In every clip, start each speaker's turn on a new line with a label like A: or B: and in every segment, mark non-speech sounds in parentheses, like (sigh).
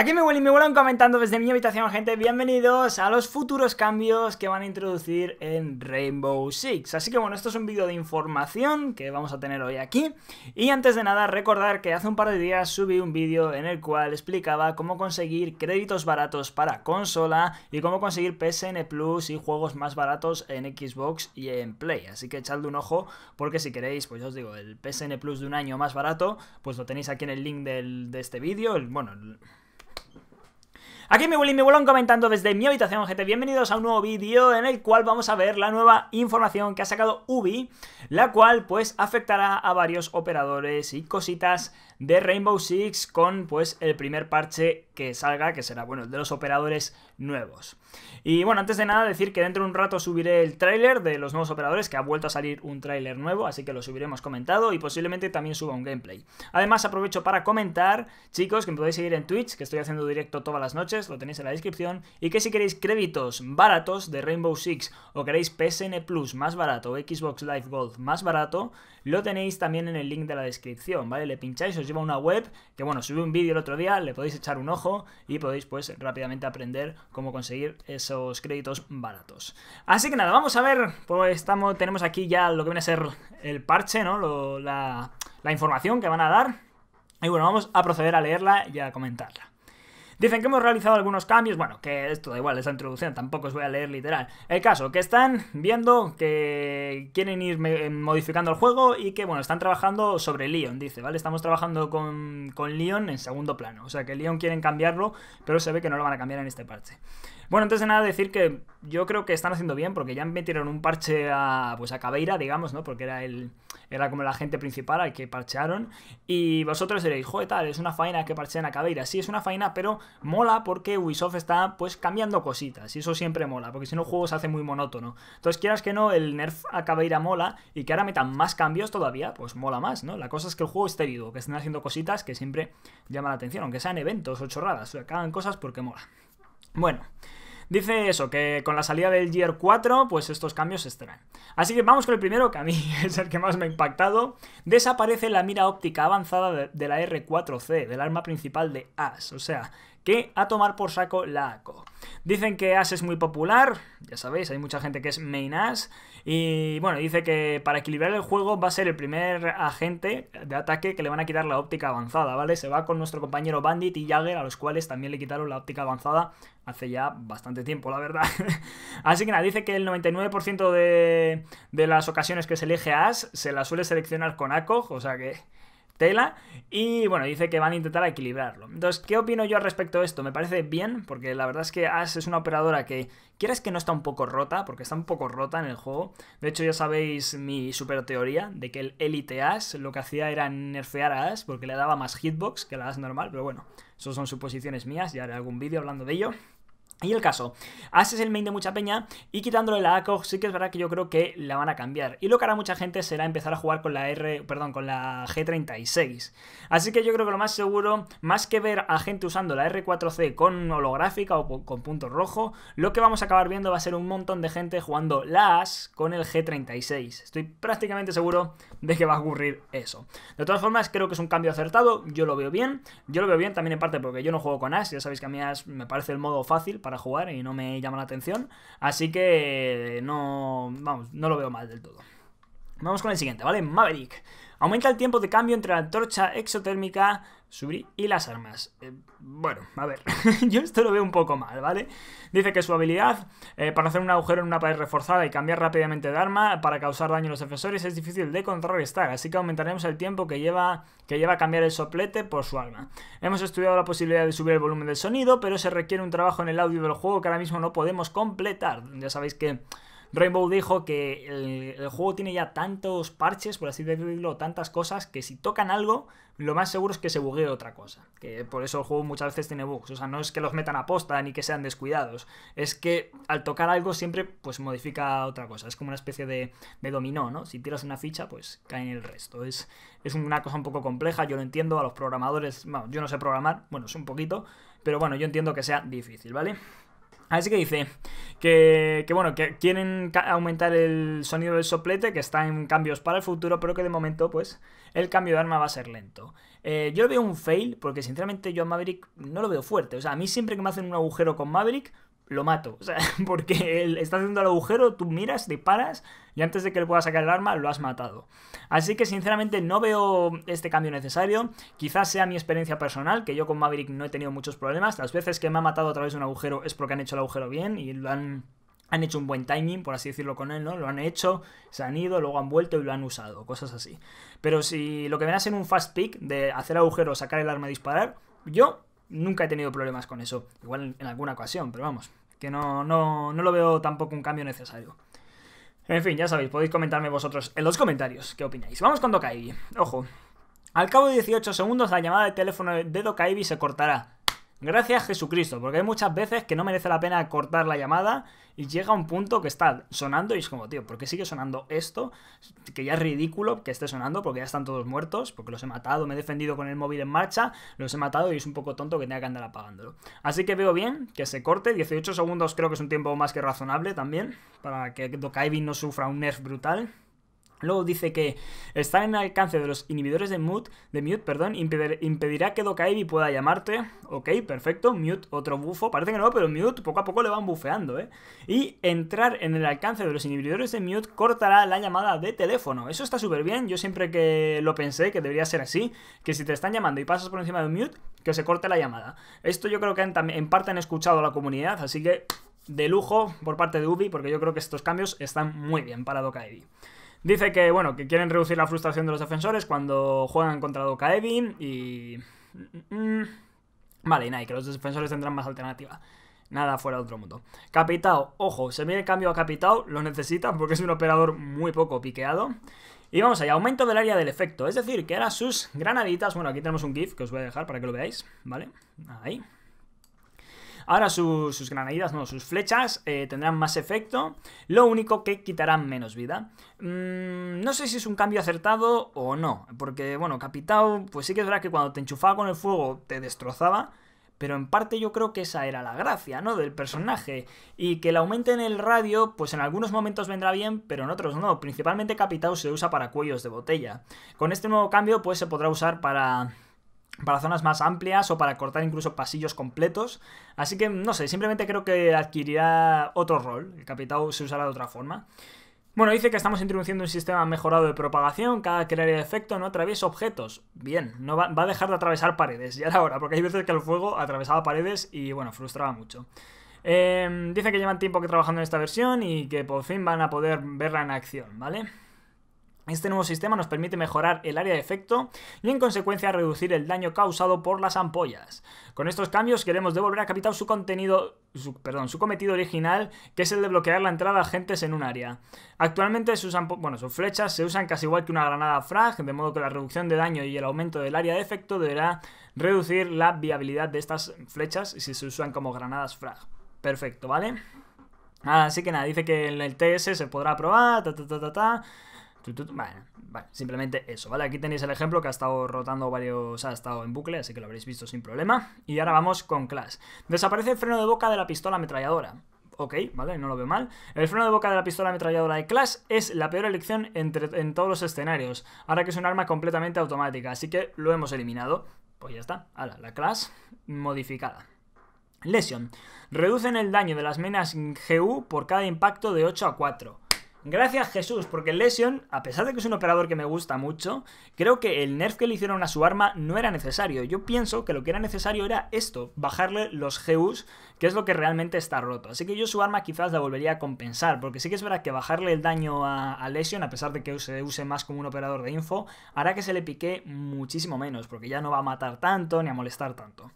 A: Aquí me vuelven y me comentando desde mi habitación, gente. Bienvenidos a los futuros cambios que van a introducir en Rainbow Six. Así que bueno, esto es un vídeo de información que vamos a tener hoy aquí. Y antes de nada, recordar que hace un par de días subí un vídeo en el cual explicaba cómo conseguir créditos baratos para consola y cómo conseguir PSN Plus y juegos más baratos en Xbox y en Play. Así que echadle un ojo porque si queréis, pues os digo, el PSN Plus de un año más barato, pues lo tenéis aquí en el link de este vídeo. Bueno... El, Aquí me y mi bolón comentando desde mi habitación, gente. Bienvenidos a un nuevo vídeo en el cual vamos a ver la nueva información que ha sacado Ubi, la cual pues afectará a varios operadores y cositas de Rainbow Six con pues el primer parche que salga, que será bueno, el de los operadores nuevos. Y bueno, antes de nada decir que dentro de un rato subiré el tráiler de los nuevos operadores, que ha vuelto a salir un tráiler nuevo, así que lo subiremos comentado y posiblemente también suba un gameplay. Además aprovecho para comentar, chicos, que me podéis seguir en Twitch, que estoy haciendo directo todas las noches, lo tenéis en la descripción, y que si queréis créditos baratos de Rainbow Six o queréis PSN Plus más barato o Xbox Live Gold más barato, lo tenéis también en el link de la descripción, ¿vale? Le pincháis, os lleva a una web, que bueno, subí un vídeo el otro día, le podéis echar un ojo y podéis pues rápidamente aprender cómo conseguir esos créditos baratos. Así que nada, vamos a ver, pues estamos, tenemos aquí ya lo que viene a ser el parche, ¿no? la, la información que van a dar. Y bueno, vamos a proceder a leerla y a comentarla. Dicen que hemos realizado algunos cambios, bueno, que esto da igual, esa introducción tampoco os voy a leer literal. El caso, que están viendo que quieren ir modificando el juego y que, bueno, están trabajando sobre Leon, dice, ¿vale? Estamos trabajando con, con Leon en segundo plano, o sea que Leon quieren cambiarlo, pero se ve que no lo van a cambiar en este parche. Bueno, antes de nada decir que yo creo que están haciendo bien porque ya metieron un parche a, pues a Cabeira, digamos, ¿no? Porque era el era como el agente principal al que parchearon y vosotros diréis, joder, tal, es una faena que parchean a Cabeira. Sí, es una faena, pero mola porque Ubisoft está pues cambiando cositas y eso siempre mola, porque si no el juego se hace muy monótono. Entonces quieras que no, el nerf acaba ir a mola y que ahora metan más cambios todavía, pues mola más, ¿no? La cosa es que el juego esté vivo, que estén haciendo cositas que siempre llaman la atención, aunque sean eventos o chorradas, o acaban cosas porque mola. Bueno. Dice eso, que con la salida del Gear 4, pues estos cambios estarán. Así que vamos con el primero, que a mí (laughs) es el que más me ha impactado. Desaparece la mira óptica avanzada de la R4C, del arma principal de AS. O sea, que a tomar por saco la ACO. Dicen que As e es muy popular, ya sabéis, hay mucha gente que es main As. E, y bueno, dice que para equilibrar el juego va a ser el primer agente de ataque que le van a quitar la óptica avanzada, ¿vale? Se va con nuestro compañero Bandit y Jagger, a los cuales también le quitaron la óptica avanzada hace ya bastante tiempo, la verdad. (laughs) Así que nada, dice que el 99% de, las ocasiones que se elige a As e se la suele seleccionar con ACO, o sea que tela. Y bueno, dice que van a intentar equilibrarlo. Entonces, ¿qué opino yo al respecto de esto? Me parece bien, porque la verdad es que As es una operadora que, quieres que no está un poco rota, porque está un poco rota en el juego. De hecho, ya sabéis mi super teoría de que el Elite As lo que hacía era nerfear a As porque le daba más hitbox que la As normal, pero bueno, eso son suposiciones mías, ya haré algún vídeo hablando de ello. Y el caso, As es el main de mucha peña y quitándole la ACOG sí que es verdad que yo creo que la van a cambiar. Y lo que hará mucha gente será empezar a jugar con la R, perdón, con la G36. Así que yo creo que lo más seguro, más que ver a gente usando la R4C con holográfica o con punto rojo, lo que vamos a acabar viendo va a ser un montón de gente jugando la As con el G36. Estoy prácticamente seguro de que va a ocurrir eso. De todas formas, creo que es un cambio acertado, yo lo veo bien. Yo lo veo bien también en parte porque yo no juego con As, ya sabéis que a mí As me parece el modo fácil para jugar y no me llama la atención. Así que no, vamos, no lo veo mal del todo. Vamos con el siguiente, ¿vale? Maverick. Aumenta el tiempo de cambio entre la torcha exotérmica y las armas. Eh, bueno, a ver, (laughs) yo esto lo veo un poco mal, ¿vale? Dice que su habilidad eh, para hacer un agujero en una pared reforzada y cambiar rápidamente de arma para causar daño a los defensores es difícil de contrarrestar, así que aumentaremos el tiempo que lleva, que lleva a cambiar el soplete por su arma. Hemos estudiado la posibilidad de subir el volumen del sonido, pero se requiere un trabajo en el audio del juego que ahora mismo no podemos completar. Ya sabéis que Rainbow dijo que el, juego tiene ya tantos parches, por así decirlo, tantas cosas, que si tocan algo, lo más seguro es que se buguee otra cosa. Que por eso el juego muchas veces tiene bugs. O sea, no es que los metan a posta ni que sean descuidados. Es que al tocar algo siempre pues modifica otra cosa. Es como una especie de, de dominó, ¿no? Si tiras una ficha, pues cae en el resto. Es, es una cosa un poco compleja, yo lo entiendo. A los programadores, bueno, yo no sé programar, bueno, es un poquito, pero bueno, yo entiendo que sea difícil, ¿vale? Así que dice que, bueno, que quieren aumentar el sonido del soplete, que está en cambios para el futuro, pero que de momento, pues, el cambio de arma va a ser lento. Eh, yo veo un fail, porque sinceramente yo a Maverick no lo veo fuerte. O sea, a mí siempre que me hacen un agujero con Maverick, lo mato. O sea, (laughs) porque él está haciendo el agujero, tú miras, disparas y antes de que él pueda sacar el arma lo has matado. Así que sinceramente no veo este cambio necesario. Quizás sea mi experiencia personal, que yo con Maverick no he tenido muchos problemas. Las veces que me ha matado a través de un agujero es porque han hecho el agujero bien y lo han han hecho un buen timing, por así decirlo, con él, ¿no? Lo han hecho, se han ido, luego han vuelto y lo han usado, cosas así. Pero si lo que ven en un fast pick de hacer agujero, sacar el arma y disparar, yo nunca he tenido problemas con eso. Igual en alguna ocasión, pero vamos, que no, no, no lo veo tampoco un cambio necesario. En fin, ya sabéis, podéis comentarme vosotros en los comentarios qué opináis. Vamos con Dokaibi. Ojo. Al cabo de 18 segundos la llamada de teléfono de Dokaibi se cortará. Gracias Jesucristo, porque hay muchas veces que no merece la pena cortar la llamada y llega un punto que está sonando y es como, tío, ¿por qué sigue sonando esto? Que ya es ridículo que esté sonando porque ya están todos muertos, porque los he matado, me he defendido con el móvil en marcha, los he matado y es un poco tonto que tenga que andar apagándolo. Así que veo bien que se corte, 18 segundos creo que es un tiempo más que razonable también, para que Dokaivin no sufra un nerf brutal. Luego dice que estar en el alcance de los inhibidores de mute, de mute perdón, impedirá que Dokaibi pueda llamarte. Ok, perfecto. Mute, otro bufo. Parece que no, pero mute poco a poco le van bufeando, ¿eh? Y entrar en el alcance de los inhibidores de mute cortará la llamada de teléfono. Eso está súper bien. Yo siempre que lo pensé, que debería ser así, que si te están llamando y pasas por encima de mute, que se corte la llamada. Esto yo creo que en, parte han escuchado a la comunidad, así que de lujo por parte de Ubi, porque yo creo que estos cambios están muy bien para Dokaibi. Dice que, bueno, que quieren reducir la frustración de los defensores cuando juegan contra Doka Evin y... Mm, mm, mm. Vale, y nada, que los defensores tendrán más alternativa. Nada fuera de otro mundo. Capitao, ojo, se viene el cambio a Capitao, lo necesita porque es un operador muy poco piqueado. Y vamos allá, aumento del área del efecto. Es decir, que ahora sus granaditas... Bueno, aquí tenemos un GIF que os voy a dejar para que lo veáis, ¿vale? Ahí, Ahora sus, sus no, sus flechas eh, tendrán más efecto, lo único que quitarán menos vida. Mm, no sé si es un cambio acertado o no, porque bueno, Capitao, pues sí que es verdad que cuando te enchufaba con el fuego te destrozaba, pero en parte yo creo que esa era la gracia, ¿no? Del personaje. Y que la aumenten el radio, pues en algunos momentos vendrá bien, pero en otros no. Principalmente Capitao se usa para cuellos de botella. Con este nuevo cambio, pues se podrá usar para para zonas más amplias o para cortar incluso pasillos completos. Así que, no sé, simplemente creo que adquirirá otro rol. El capitán se usará de otra forma. Bueno, dice que estamos introduciendo un sistema mejorado de propagación, cada crear de efecto no atraviesa objetos. Bien, no va, a dejar de atravesar paredes, (laughs) ya era hora, porque hay veces que el fuego atravesaba paredes y bueno, frustraba mucho. Em, dice que llevan tiempo que trabajando en esta versión y que por fin van a poder verla en acción, ¿vale? Este nuevo sistema nos permite mejorar el área de efecto y en consecuencia reducir el daño causado por las ampollas. Con estos cambios queremos devolver a Capital su contenido, perdón, su cometido original, que es el de bloquear la entrada de agentes en un área. Actualmente sus, bueno, sus flechas se usan casi igual que una granada frag, de modo que la reducción de daño y el aumento del área de efecto deberá reducir la viabilidad de estas flechas si se usan como granadas frag. Perfecto, ¿vale? Así que nada, dice que en el TS se podrá probar, ta ta ta ta ta simplemente eso, ¿vale? Aquí tenéis el ejemplo que ha estado rotando varios, ha estado en bucle, así que lo habréis visto sin problema. Y ahora vamos con Clash. Desaparece el freno de boca de la pistola ametralladora. Ok, ¿vale? No lo veo mal. El freno de boca de la pistola ametralladora de Clash es la peor elección en todos los escenarios, ahora que es un arma completamente automática, así que lo hemos eliminado. Pues ya está, ahora la Clash modificada. Lesion. Reducen el daño de las menas GU por cada impacto de 8 a 4. Gracias Jesús, porque Lesion, a pesar de que es un operador que me gusta mucho, creo que el nerf que le hicieron a su arma no era necesario. Yo pienso que lo que era necesario era esto, bajarle los GUs, que es lo que realmente está roto. Así que yo su arma quizás la volvería a compensar, porque sí que es verdad que bajarle el daño a, a Lesion, a pesar de que se use más como un operador de info, hará que se le pique muchísimo menos, porque ya no va a matar tanto ni a molestar tanto.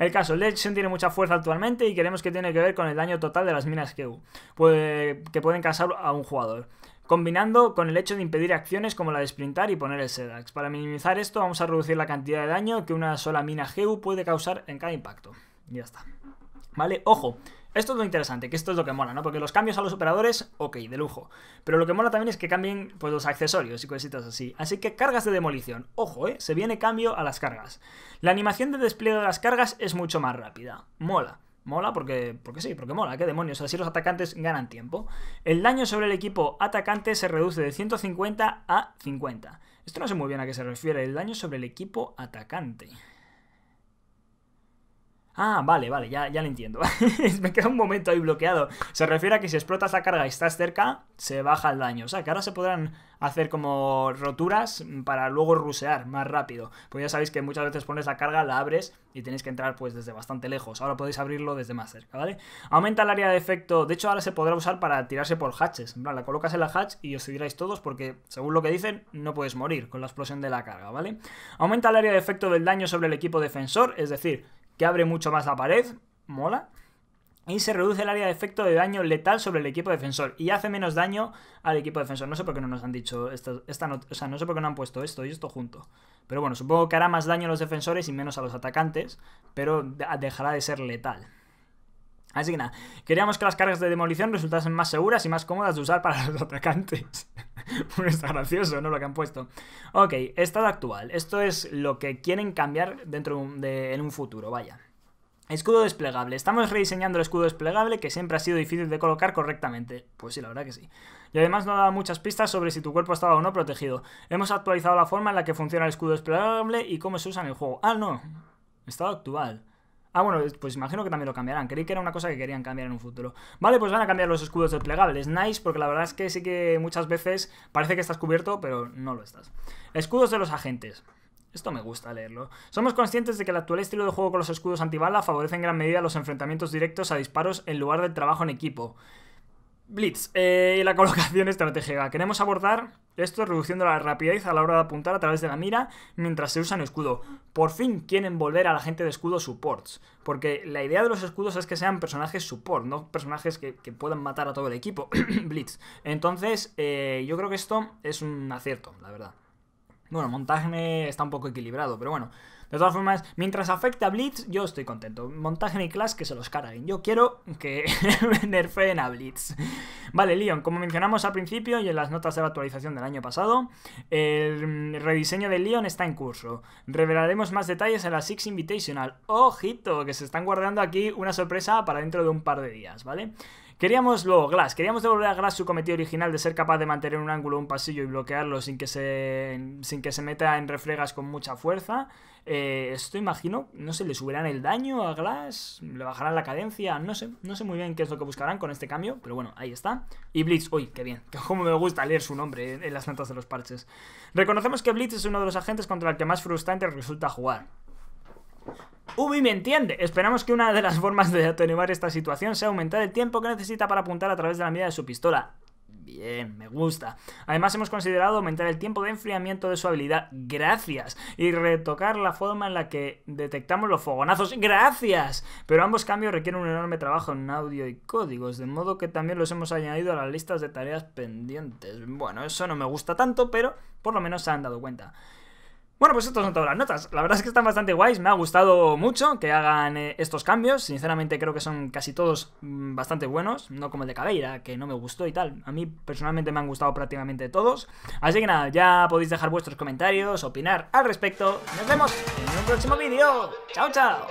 A: El caso, Legion tiene mucha fuerza actualmente y queremos que tiene que ver con el daño total de las minas que, pues, que pueden causar a un jugador combinando con el hecho de impedir acciones como la de sprintar y poner el Sedax. Para minimizar esto vamos a reducir la cantidad de daño que una sola mina GU puede causar en cada impacto. Ya está. Vale, ojo, esto es lo interesante, que esto es lo que mola, ¿no? Porque los cambios a los operadores, ok, de lujo. Pero lo que mola también es que cambien pues, los accesorios y cositas así. Así que cargas de demolición. Ojo, ¿eh? Se viene cambio a las cargas. La animación de despliegue de las cargas es mucho más rápida. Mola. Mola porque, porque sí, porque mola, qué demonios, así los atacantes ganan tiempo. El daño sobre el equipo atacante se reduce de 150 a 50. Esto no sé muy bien a qué se refiere, el daño sobre el equipo atacante. Ah, vale, vale, ya, ya lo entiendo. (laughs) me queda un momento ahí bloqueado. Se refiere a que si explotas la carga y estás cerca, se baja el daño. O sea, que ahora se podrán hacer como roturas para luego rusear más rápido. Pues ya sabéis que muchas veces pones la carga, la abres y tenéis que entrar pues desde bastante lejos. Ahora podéis abrirlo desde más cerca, ¿vale? Aumenta el área de efecto. De hecho, ahora se podrá usar para tirarse por hatches. En la colocas en la hatch y os tiráis todos porque, según lo que dicen, no puedes morir con la explosión de la carga, ¿vale? Aumenta el área de efecto del daño sobre el equipo defensor. Es decir, que abre mucho más la pared, mola. Y se reduce el área de efecto de daño letal sobre el equipo defensor. Y hace menos daño al equipo defensor. No sé por qué no nos han dicho esto, esta o sea, no sé por qué no han puesto esto y esto junto. Pero bueno, supongo que hará más daño a los defensores y menos a los atacantes. Pero dejará de ser letal. Así que nada, queríamos que las cargas de demolición resultasen más seguras y más cómodas de usar para los (laughs) atacantes. (laughs) está pues gracioso, ¿no? Lo que han puesto. Ok, estado actual. Esto es lo que quieren cambiar dentro de, en un futuro, vaya. Escudo desplegable. Estamos rediseñando el escudo desplegable que siempre ha sido difícil de colocar correctamente. Pues sí, la verdad que sí. Y además no ha dado muchas pistas sobre si tu cuerpo estaba o no protegido. Hemos actualizado la forma en la que funciona el escudo desplegable y cómo se usa en el juego. Ah, no. Estado actual. Ah, bueno, pues imagino que también lo cambiarán. Creí que era una cosa que querían cambiar en un futuro. Vale, pues van a cambiar los escudos desplegables. Nice, porque la verdad es que sí que muchas veces parece que estás cubierto, pero no lo estás. Escudos de los agentes. Esto me gusta leerlo. Somos conscientes de que el actual estilo de juego con los escudos antibala favorece en gran medida los enfrentamientos directos a disparos en lugar del trabajo en equipo. Blitz, eh, la (laughs) colocación estratégica. Queremos abordar esto reduciendo la rapidez a la hora de apuntar a través de la mira mientras se usa en escudo. Por fin quieren volver a la gente de escudo supports, porque la idea de los escudos es que sean personajes support, no personajes que, puedan matar a todo el equipo. (clears throat) Blitz. Entonces, eh, yo creo que esto es un acierto, la verdad. Bueno, montaje está un poco equilibrado, pero bueno. De todas formas, mientras afecta a Blitz, yo estoy contento. Montaje y Clash que se los carguen. Yo quiero que (laughs) nerfeen a Blitz. Vale, Leon, como mencionamos al principio y en las notas de la actualización del año pasado, el rediseño de Leon está en curso. Revelaremos más detalles en la Six Invitational. ¡Ojito! Que se están guardando aquí una sorpresa para dentro de un par de días, ¿vale? Queríamos luego Glass, queríamos devolver a Glass su cometido original de ser capaz de mantener un ángulo un pasillo y bloquearlo sin que se, sin que se meta en reflegas con mucha fuerza. Eh, esto imagino, no sé, le subirán el daño a Glass, le bajarán la cadencia, no sé, no sé muy bien qué es lo que buscarán con este cambio, pero bueno, ahí está. Y Blitz, uy, qué bien, (laughs) como me gusta leer su nombre en, eh, en las notas de los parches. Reconocemos que Blitz es uno de los agentes contra el que más frustrante resulta jugar. Ubi me entiende. Esperamos que una de las formas de atenuar esta situación sea aumentar el tiempo que necesita para apuntar a través de la medida de su pistola. Bien, me gusta. Además hemos considerado aumentar el tiempo de enfriamiento de su habilidad. Gracias. Y retocar la forma en la que detectamos los fogonazos. Gracias. Pero ambos cambios requieren un enorme trabajo en audio y códigos, de modo que también los hemos añadido a las listas de tareas pendientes. Bueno, eso no me gusta tanto, pero por lo menos se han dado cuenta. Bueno, pues estas son todas las notas. La verdad es que están bastante guays, me ha gustado mucho que hagan eh, estos cambios. Sinceramente creo que son casi todos mm, bastante buenos, no como el de Cabeira, que no me gustó y tal. A mí personalmente me han gustado prácticamente todos. Así que nada, ya podéis dejar vuestros comentarios, opinar al respecto. Nos vemos en un próximo vídeo. ¡Chao, chao!